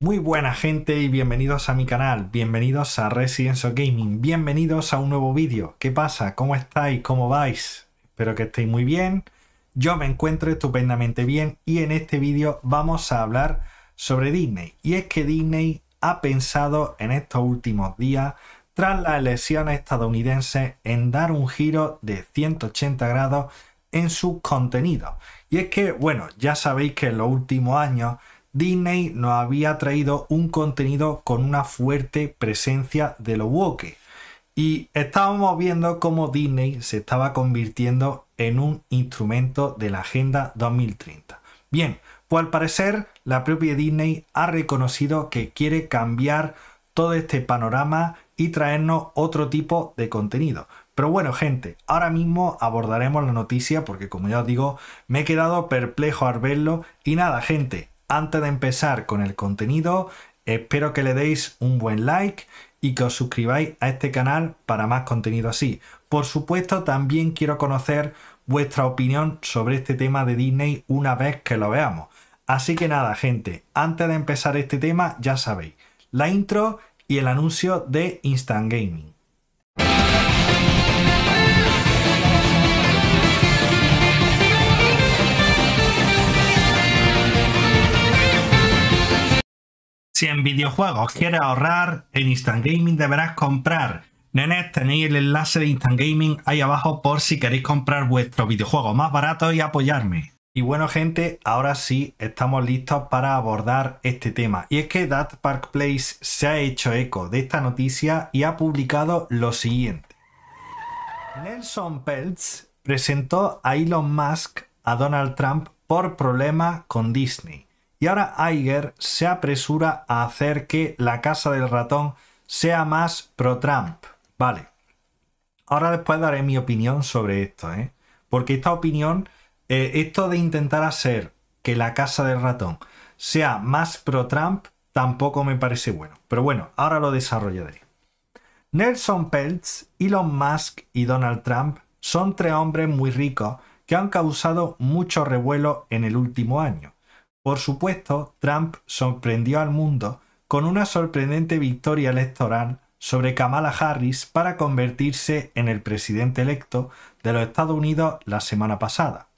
Muy buena gente y bienvenidos a mi canal, bienvenidos a residenzo Gaming, bienvenidos a un nuevo vídeo. ¿Qué pasa? ¿Cómo estáis? ¿Cómo vais? Espero que estéis muy bien. Yo me encuentro estupendamente bien y en este vídeo vamos a hablar sobre Disney. Y es que Disney ha pensado en estos últimos días, tras las elecciones estadounidenses, en dar un giro de 180 grados en sus contenidos. Y es que, bueno, ya sabéis que en los últimos años Disney nos había traído un contenido con una fuerte presencia de los woke. Y estábamos viendo cómo Disney se estaba convirtiendo en un instrumento de la Agenda 2030. Bien, pues al parecer la propia Disney ha reconocido que quiere cambiar todo este panorama y traernos otro tipo de contenido. Pero bueno, gente, ahora mismo abordaremos la noticia porque como ya os digo, me he quedado perplejo al verlo. Y nada, gente, antes de empezar con el contenido, espero que le deis un buen like y que os suscribáis a este canal para más contenido así. Por supuesto, también quiero conocer vuestra opinión sobre este tema de Disney una vez que lo veamos. Así que nada, gente, antes de empezar este tema, ya sabéis, la intro y el anuncio de Instant Gaming. Si en videojuegos quieres ahorrar, en Instant Gaming deberás comprar. Nene, tenéis el enlace de Instant Gaming ahí abajo por si queréis comprar vuestro videojuego más barato y apoyarme. Y bueno gente, ahora sí estamos listos para abordar este tema. Y es que That Park Place se ha hecho eco de esta noticia y ha publicado lo siguiente. Nelson Peltz presentó a Elon Musk a Donald Trump por problemas con Disney y ahora Iger se apresura a hacer que la casa del ratón sea más pro-Trump. Vale. Ahora después daré mi opinión sobre esto, ¿eh? Porque esta opinión, eh, esto de intentar hacer que la casa del ratón sea más pro-Trump, tampoco me parece bueno. Pero bueno, ahora lo desarrollaré. Nelson Peltz, Elon Musk y Donald Trump son tres hombres muy ricos que han causado mucho revuelo en el último año. Por supuesto, Trump sorprendió al mundo con una sorprendente victoria electoral sobre Kamala Harris para convertirse en el presidente electo de los Estados Unidos la semana pasada.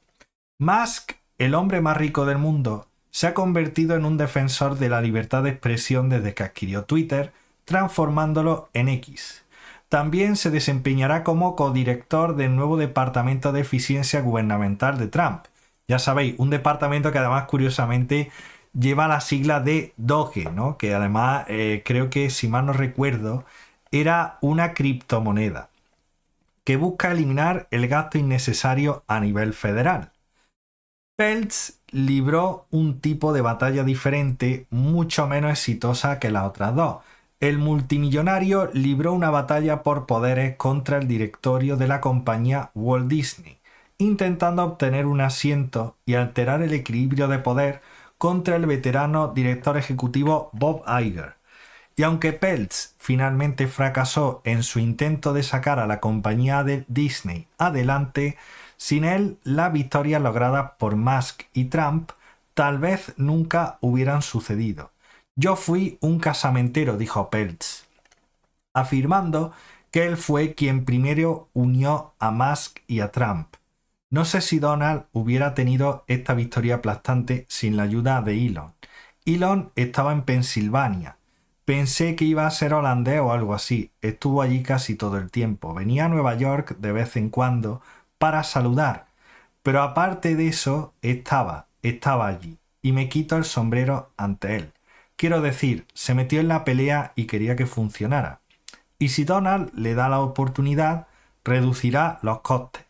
Musk, el hombre más rico del mundo, se ha convertido en un defensor de la libertad de expresión desde que adquirió Twitter, transformándolo en X. También se desempeñará como codirector del nuevo Departamento de Eficiencia Gubernamental de Trump, ya sabéis, un departamento que además curiosamente lleva la sigla de Doge, ¿no? Que además eh, creo que, si mal no recuerdo, era una criptomoneda que busca eliminar el gasto innecesario a nivel federal. Peltz libró un tipo de batalla diferente, mucho menos exitosa que las otras dos. El multimillonario libró una batalla por poderes contra el directorio de la compañía Walt Disney intentando obtener un asiento y alterar el equilibrio de poder contra el veterano director ejecutivo Bob Iger. Y aunque Peltz finalmente fracasó en su intento de sacar a la compañía de Disney adelante, sin él la victoria lograda por Musk y Trump tal vez nunca hubieran sucedido. Yo fui un casamentero, dijo Peltz, afirmando que él fue quien primero unió a Musk y a Trump. No sé si Donald hubiera tenido esta victoria aplastante sin la ayuda de Elon. Elon estaba en Pensilvania. Pensé que iba a ser holandés o algo así. Estuvo allí casi todo el tiempo. Venía a Nueva York de vez en cuando para saludar. Pero aparte de eso, estaba, estaba allí. Y me quito el sombrero ante él. Quiero decir, se metió en la pelea y quería que funcionara. Y si Donald le da la oportunidad, reducirá los costes.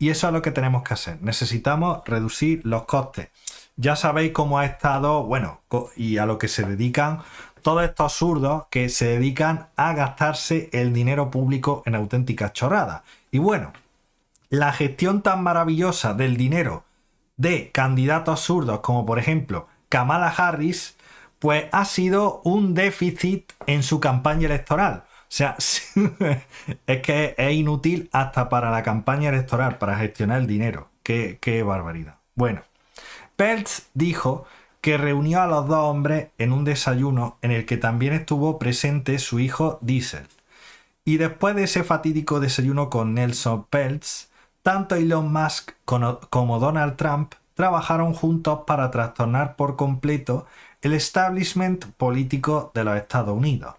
Y eso es lo que tenemos que hacer. Necesitamos reducir los costes. Ya sabéis cómo ha estado, bueno, y a lo que se dedican todos estos zurdos que se dedican a gastarse el dinero público en auténticas chorradas. Y bueno, la gestión tan maravillosa del dinero de candidatos zurdos como por ejemplo Kamala Harris, pues ha sido un déficit en su campaña electoral. O sea, es que es inútil hasta para la campaña electoral, para gestionar el dinero. Qué, qué barbaridad. Bueno, Peltz dijo que reunió a los dos hombres en un desayuno en el que también estuvo presente su hijo Diesel. Y después de ese fatídico desayuno con Nelson Peltz, tanto Elon Musk como Donald Trump trabajaron juntos para trastornar por completo el establishment político de los Estados Unidos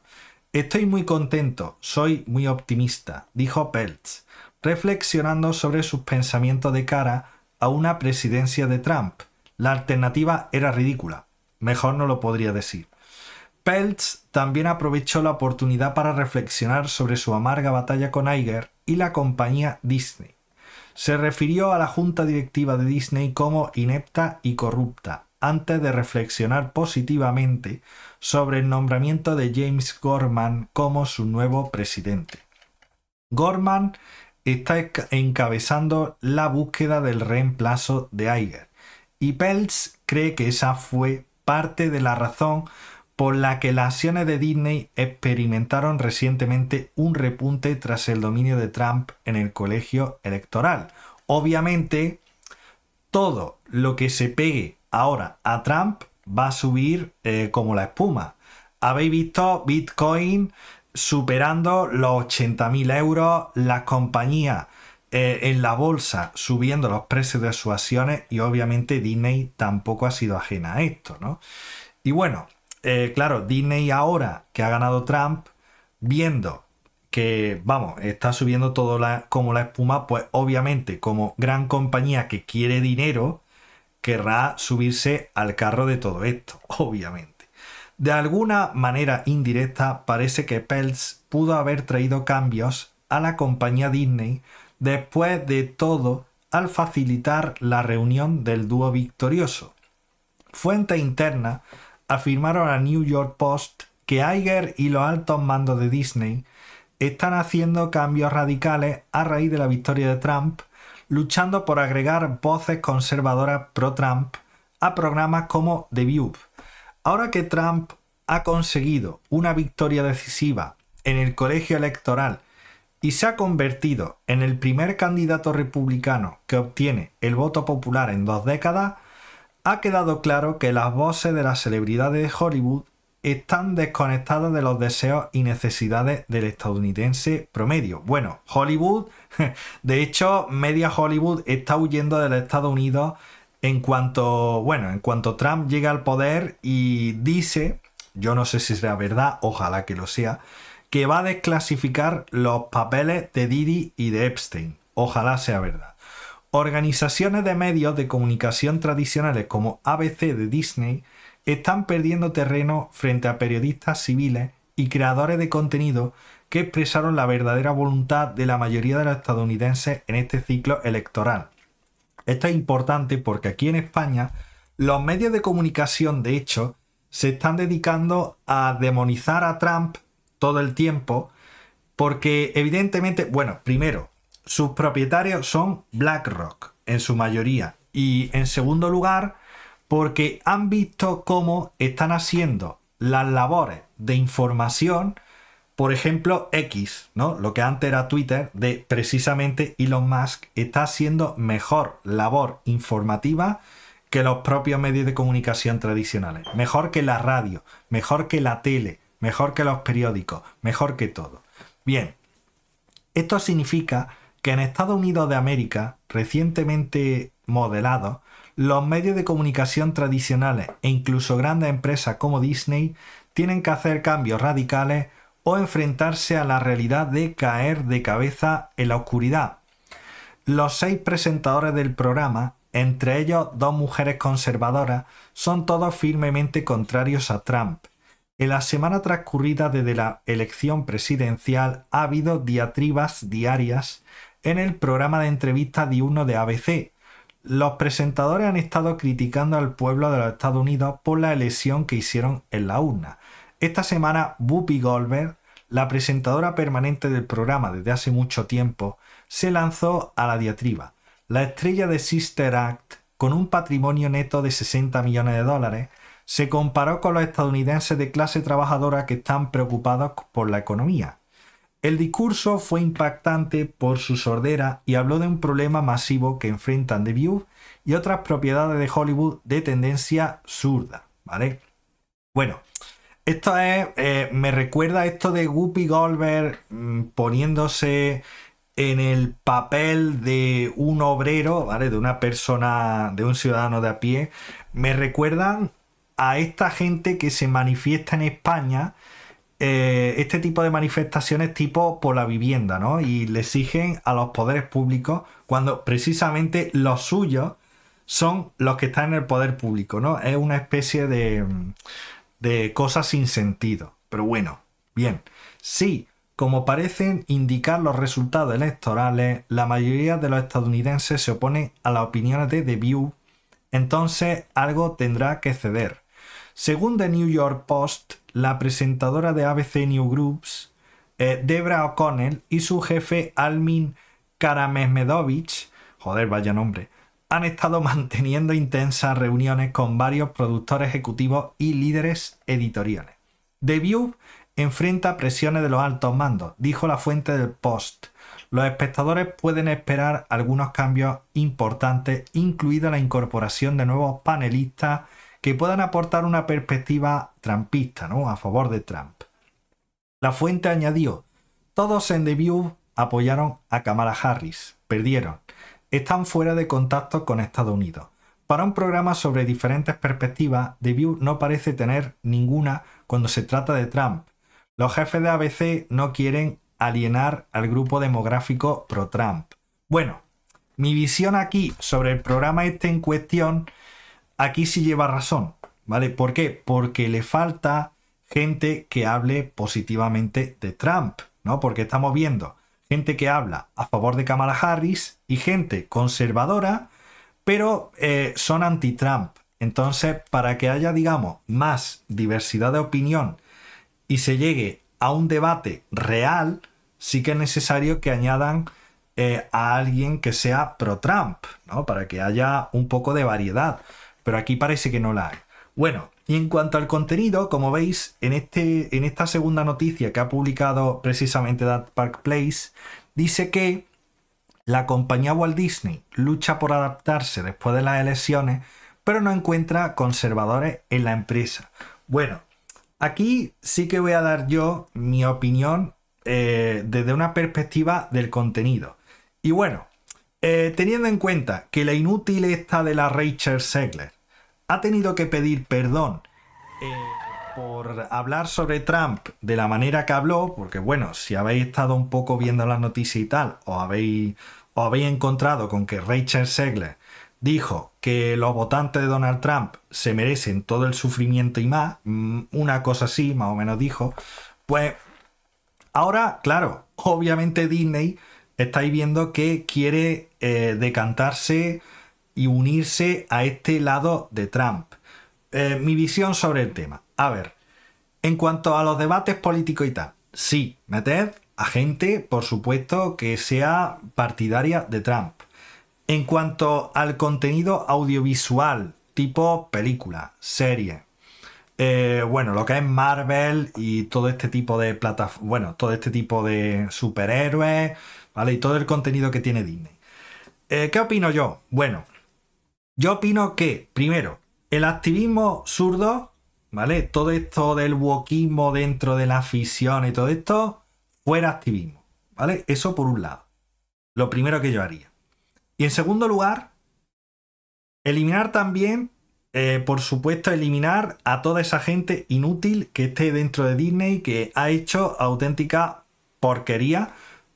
Estoy muy contento, soy muy optimista, dijo Peltz, reflexionando sobre sus pensamientos de cara a una presidencia de Trump. La alternativa era ridícula, mejor no lo podría decir. Peltz también aprovechó la oportunidad para reflexionar sobre su amarga batalla con Iger y la compañía Disney. Se refirió a la junta directiva de Disney como inepta y corrupta, antes de reflexionar positivamente sobre el nombramiento de James Gorman como su nuevo presidente. Gorman está encabezando la búsqueda del reemplazo de Iger y Peltz cree que esa fue parte de la razón por la que las acciones de Disney experimentaron recientemente un repunte tras el dominio de Trump en el colegio electoral. Obviamente, todo lo que se pegue Ahora, a Trump va a subir eh, como la espuma. Habéis visto Bitcoin superando los 80.000 euros, las compañías eh, en la bolsa subiendo los precios de sus acciones y obviamente Disney tampoco ha sido ajena a esto, ¿no? Y bueno, eh, claro, Disney ahora que ha ganado Trump, viendo que, vamos, está subiendo todo como la espuma, pues obviamente como gran compañía que quiere dinero, querrá subirse al carro de todo esto, obviamente. De alguna manera indirecta, parece que Peltz pudo haber traído cambios a la compañía Disney después de todo al facilitar la reunión del dúo victorioso. Fuentes internas afirmaron a New York Post que Iger y los altos mandos de Disney están haciendo cambios radicales a raíz de la victoria de Trump luchando por agregar voces conservadoras pro-Trump a programas como The View. Ahora que Trump ha conseguido una victoria decisiva en el colegio electoral y se ha convertido en el primer candidato republicano que obtiene el voto popular en dos décadas, ha quedado claro que las voces de las celebridades de Hollywood están desconectadas de los deseos y necesidades del estadounidense promedio. Bueno, Hollywood, de hecho, media Hollywood está huyendo del Estados Unidos en cuanto, bueno, en cuanto Trump llega al poder y dice, yo no sé si sea verdad, ojalá que lo sea, que va a desclasificar los papeles de Didi y de Epstein. Ojalá sea verdad. Organizaciones de medios de comunicación tradicionales como ABC de Disney están perdiendo terreno frente a periodistas civiles y creadores de contenido que expresaron la verdadera voluntad de la mayoría de los estadounidenses en este ciclo electoral. Esto es importante porque aquí en España los medios de comunicación, de hecho, se están dedicando a demonizar a Trump todo el tiempo porque evidentemente, bueno, primero, sus propietarios son BlackRock en su mayoría y en segundo lugar, porque han visto cómo están haciendo las labores de información, por ejemplo, X, ¿no? Lo que antes era Twitter, de precisamente Elon Musk está haciendo mejor labor informativa que los propios medios de comunicación tradicionales, mejor que la radio, mejor que la tele, mejor que los periódicos, mejor que todo. Bien, esto significa que en Estados Unidos de América, recientemente modelado, los medios de comunicación tradicionales e incluso grandes empresas como Disney tienen que hacer cambios radicales o enfrentarse a la realidad de caer de cabeza en la oscuridad. Los seis presentadores del programa, entre ellos dos mujeres conservadoras, son todos firmemente contrarios a Trump. En la semana transcurrida desde la elección presidencial ha habido diatribas diarias en el programa de entrevistas diurno de ABC, los presentadores han estado criticando al pueblo de los Estados Unidos por la elección que hicieron en la urna. Esta semana, Whoopi Goldberg, la presentadora permanente del programa desde hace mucho tiempo, se lanzó a la diatriba. La estrella de Sister Act, con un patrimonio neto de 60 millones de dólares, se comparó con los estadounidenses de clase trabajadora que están preocupados por la economía. El discurso fue impactante por su sordera y habló de un problema masivo que enfrentan The View y otras propiedades de Hollywood de tendencia zurda, ¿vale? Bueno, esto es, eh, me recuerda esto de Whoopi Goldberg mm, poniéndose en el papel de un obrero, ¿vale? De una persona, de un ciudadano de a pie. Me recuerdan a esta gente que se manifiesta en España eh, este tipo de manifestaciones tipo por la vivienda, ¿no? Y le exigen a los poderes públicos cuando precisamente los suyos son los que están en el poder público, ¿no? Es una especie de, de cosas sin sentido. Pero bueno, bien. si, como parecen indicar los resultados electorales, la mayoría de los estadounidenses se oponen a las opiniones de The View, entonces algo tendrá que ceder. Según The New York Post, la presentadora de ABC New Groups, eh, Debra O'Connell, y su jefe Almin Karamesmedovich, joder, vaya nombre, han estado manteniendo intensas reuniones con varios productores ejecutivos y líderes editoriales. The View enfrenta presiones de los altos mandos, dijo la fuente del Post. Los espectadores pueden esperar algunos cambios importantes, incluida la incorporación de nuevos panelistas que puedan aportar una perspectiva trumpista, ¿no? A favor de Trump. La fuente añadió, todos en The View apoyaron a Kamala Harris, perdieron, están fuera de contacto con Estados Unidos. Para un programa sobre diferentes perspectivas, The View no parece tener ninguna cuando se trata de Trump. Los jefes de ABC no quieren alienar al grupo demográfico pro-Trump. Bueno, mi visión aquí sobre el programa este en cuestión aquí sí lleva razón, ¿vale? ¿Por qué? Porque le falta gente que hable positivamente de Trump, ¿no? Porque estamos viendo gente que habla a favor de Kamala Harris y gente conservadora, pero eh, son anti-Trump. Entonces, para que haya, digamos, más diversidad de opinión y se llegue a un debate real, sí que es necesario que añadan eh, a alguien que sea pro-Trump, ¿no? Para que haya un poco de variedad pero aquí parece que no la hay. Bueno, y en cuanto al contenido, como veis, en, este, en esta segunda noticia que ha publicado precisamente That Park Place, dice que la compañía Walt Disney lucha por adaptarse después de las elecciones, pero no encuentra conservadores en la empresa. Bueno, aquí sí que voy a dar yo mi opinión eh, desde una perspectiva del contenido. Y bueno, eh, teniendo en cuenta que la inútil está de la Rachel Segler, ha tenido que pedir perdón eh, por hablar sobre Trump de la manera que habló, porque bueno, si habéis estado un poco viendo las noticias y tal, o habéis, o habéis encontrado con que Rachel Segler dijo que los votantes de Donald Trump se merecen todo el sufrimiento y más, mm, una cosa así, más o menos dijo, pues ahora, claro, obviamente Disney estáis viendo que quiere eh, decantarse y unirse a este lado de Trump. Eh, mi visión sobre el tema. A ver, en cuanto a los debates políticos y tal, sí, meted a gente, por supuesto, que sea partidaria de Trump. En cuanto al contenido audiovisual, tipo película, serie, eh, bueno, lo que es Marvel y todo este tipo de plataformas, bueno, todo este tipo de superhéroes, ¿vale? Y todo el contenido que tiene Disney. Eh, ¿Qué opino yo? Bueno, yo opino que, primero, el activismo zurdo, ¿vale? Todo esto del wokismo dentro de la afición y todo esto, fuera activismo, ¿vale? Eso por un lado. Lo primero que yo haría. Y en segundo lugar, eliminar también, eh, por supuesto, eliminar a toda esa gente inútil que esté dentro de Disney, que ha hecho auténtica porquería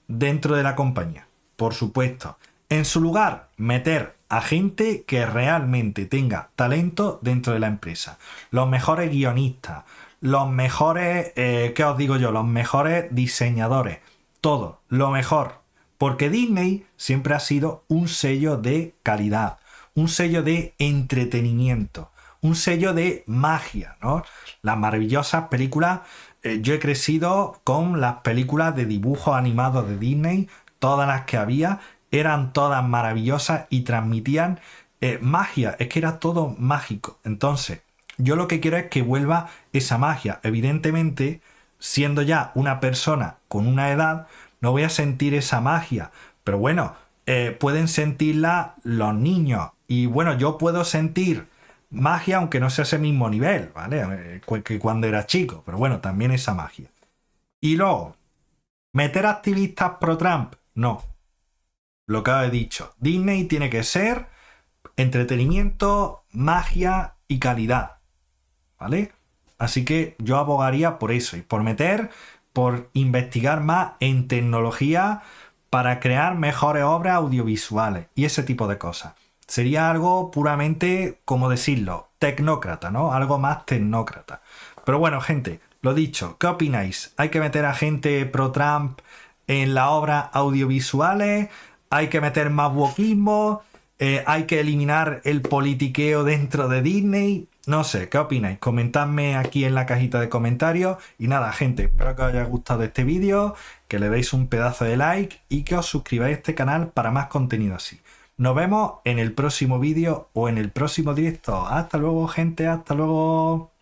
dentro de la compañía, por supuesto. En su lugar, meter a gente que realmente tenga talento dentro de la empresa. Los mejores guionistas, los mejores, eh, ¿qué os digo yo? Los mejores diseñadores. Todo, lo mejor. Porque Disney siempre ha sido un sello de calidad, un sello de entretenimiento, un sello de magia, ¿no? Las maravillosas películas. Eh, yo he crecido con las películas de dibujos animados de Disney, todas las que había, eran todas maravillosas y transmitían eh, magia, es que era todo mágico. Entonces, yo lo que quiero es que vuelva esa magia. Evidentemente, siendo ya una persona con una edad, no voy a sentir esa magia. Pero bueno, eh, pueden sentirla los niños. Y bueno, yo puedo sentir magia aunque no sea ese mismo nivel, ¿vale? Eh, que cuando era chico. Pero bueno, también esa magia. Y luego, ¿meter activistas pro Trump? No, lo que he dicho, Disney tiene que ser entretenimiento, magia y calidad. ¿Vale? Así que yo abogaría por eso y por meter, por investigar más en tecnología para crear mejores obras audiovisuales y ese tipo de cosas. Sería algo puramente, como decirlo, tecnócrata, ¿no? Algo más tecnócrata. Pero bueno, gente, lo dicho, ¿qué opináis? ¿Hay que meter a gente pro-Trump en las obras audiovisuales? hay que meter más wokismo, eh, hay que eliminar el politiqueo dentro de Disney. No sé, ¿qué opináis? Comentadme aquí en la cajita de comentarios. Y nada, gente, espero que os haya gustado este vídeo, que le deis un pedazo de like y que os suscribáis a este canal para más contenido así. Nos vemos en el próximo vídeo o en el próximo directo. Hasta luego, gente, hasta luego.